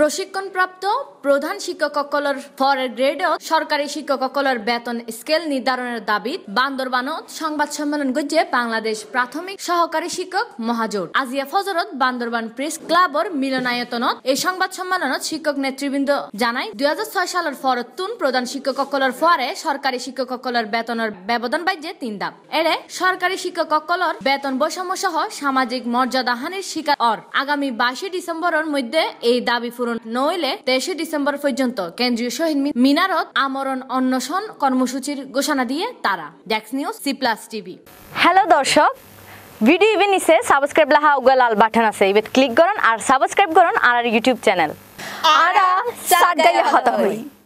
প্রশিক্ষণপ্রাপ্ত প্রধান শিক্ষকসকলৰ ফৰ সরকারি চৰকাৰী সকলের বেতন স্কেল নিৰ্ধাৰণৰ দাবীত বান্দৰবানত সংবাদ সম্মেলন গজ্জে বাংলাদেশ প্ৰাথমিক সহকারী শিক্ষক মহাজোট আজিয়া ফজৰত বান্দৰবান প্ৰেছ ক্লাবৰ মিলনায়তনত এই সংবাদ সন্মিলনত শিক্ষক নেতৃবৃন্দ জানাই দুই হাজার ছয় প্রধান শিক্ষক প্ৰধান ফরে ফৰে চৰকাৰী শিক্ষকসকলৰ বেতনৰ ব্যৱধান বাইজে তিন দাম সরকারি চৰকাৰী সকলের বেতন বৈষম্য সহ সামাজিক মৰ্যাদাহানিৰ শিকাৰ আগামী বাইশে ডিচেম্বৰৰ মধ্যে এই দাবী পূরণ পূরণ নইলে তেইশে ডিসেম্বর পর্যন্ত কেন্দ্রীয় শহীদ মিনারত আমরণ অন্বেষণ কর্মসূচির ঘোষণা দিয়ে তারা ডেক্স news C plus TV hello দর্শক ভিডিও ইভেন নিচে সাবস্ক্রাইব লাহা উগা লাল বাটন আছে ইভেন ক্লিক করুন আর সাবস্ক্রাইব করুন আর ইউটিউব চ্যানেল আর সাত হতা হই